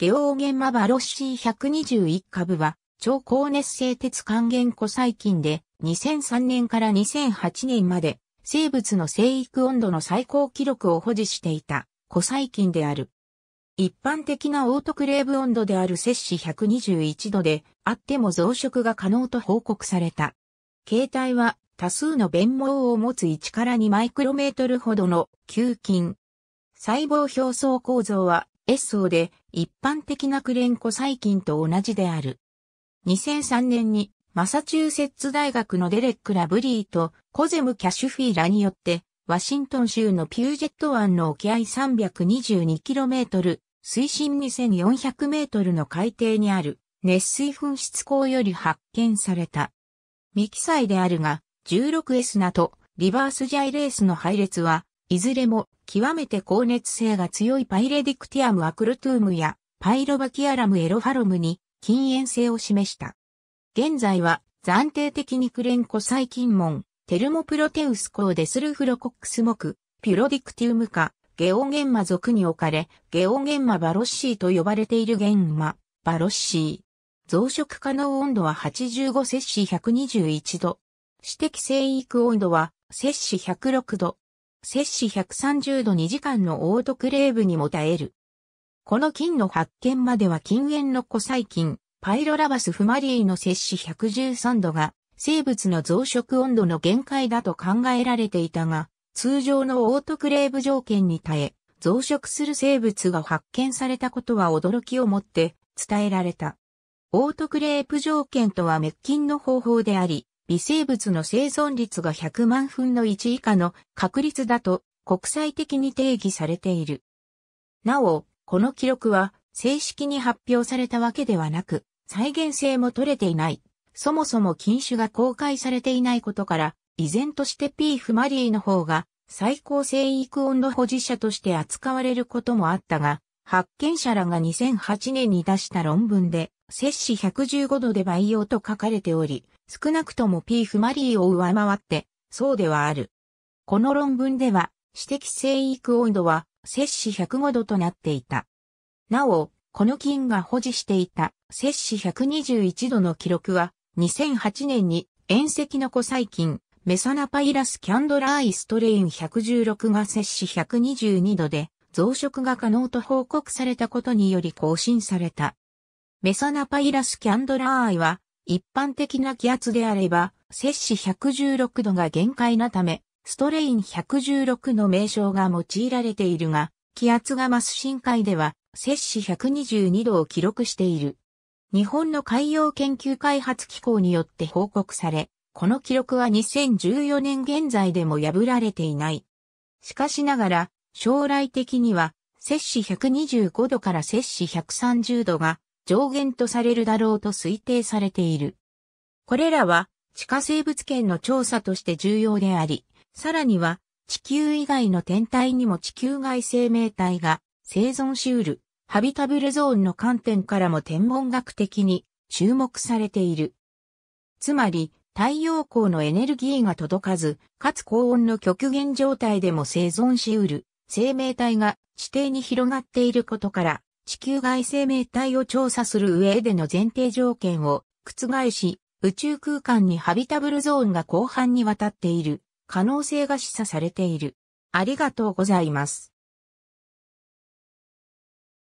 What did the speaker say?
ゲオーゲンマバロッシー121株は、超高熱性鉄還元固細菌で、2003年から2008年まで、生物の生育温度の最高記録を保持していた、固細菌である。一般的なオートクレーブ温度である摂氏121度で、あっても増殖が可能と報告された。形態は、多数の弁毛を持つ1から2マイクロメートルほどの球菌。細胞表層構造は、S 層で、一般的なクレンコ細菌と同じである。2003年にマサチューセッツ大学のデレック・ラブリーとコゼム・キャシュフィーらによってワシントン州のピュージェット湾の沖合 322km 水深 2400m の海底にある熱水噴出口より発見された。未記載であるが 16S ナとリバースジャイレースの配列はいずれも極めて高熱性が強いパイレディクティアムアクルトゥームやパイロバキアラムエロファロムに禁煙性を示した。現在は暫定的にクレンコ細菌門、テルモプロテウスコーデスルフロコックスモク、ピュロディクティウムか、ゲオゲンマ属に置かれ、ゲオゲンマバロッシーと呼ばれているゲンマ、バロッシー。増殖可能温度は85摂氏121度。指摘生育温度は摂氏106度。摂氏130度2時間のオートクレーブにも耐える。この菌の発見までは禁煙の古細菌、パイロラバスフマリーの摂氏113度が生物の増殖温度の限界だと考えられていたが、通常のオートクレーブ条件に耐え、増殖する生物が発見されたことは驚きをもって伝えられた。オートクレープ条件とは滅菌の方法であり、微生物の生存率が100万分の1以下の確率だと国際的に定義されている。なお、この記録は正式に発表されたわけではなく、再現性も取れていない。そもそも禁酒が公開されていないことから、依然としてピーフマリーの方が最高生育温度保持者として扱われることもあったが、発見者らが2008年に出した論文で、摂氏115度で培養と書かれており、少なくとも P フマリーを上回って、そうではある。この論文では、指摘生育温度は、摂氏105度となっていた。なお、この菌が保持していた摂氏121度の記録は、2008年に、遠赤の古細菌、メサナパイラスキャンドラーイストレイン116が摂氏122度で増殖が可能と報告されたことにより更新された。メサナパイラスキャンドラーイは一般的な気圧であれば、摂氏116度が限界なため、ストレイン116の名称が用いられているが、気圧が増す深海では、摂氏122度を記録している。日本の海洋研究開発機構によって報告され、この記録は2014年現在でも破られていない。しかしながら、将来的には、摂氏125度から摂氏130度が上限とされるだろうと推定されている。これらは地下生物圏の調査として重要であり、さらには地球以外の天体にも地球外生命体が生存しうるハビタブルゾーンの観点からも天文学的に注目されている。つまり、太陽光のエネルギーが届かず、かつ高温の極限状態でも生存しうる生命体が地底に広がっていることから、地球外生命体を調査する上での前提条件を覆し、宇宙空間にハビタブルゾーンが広範にわたっている可能性が示唆されている。ありがとうございます。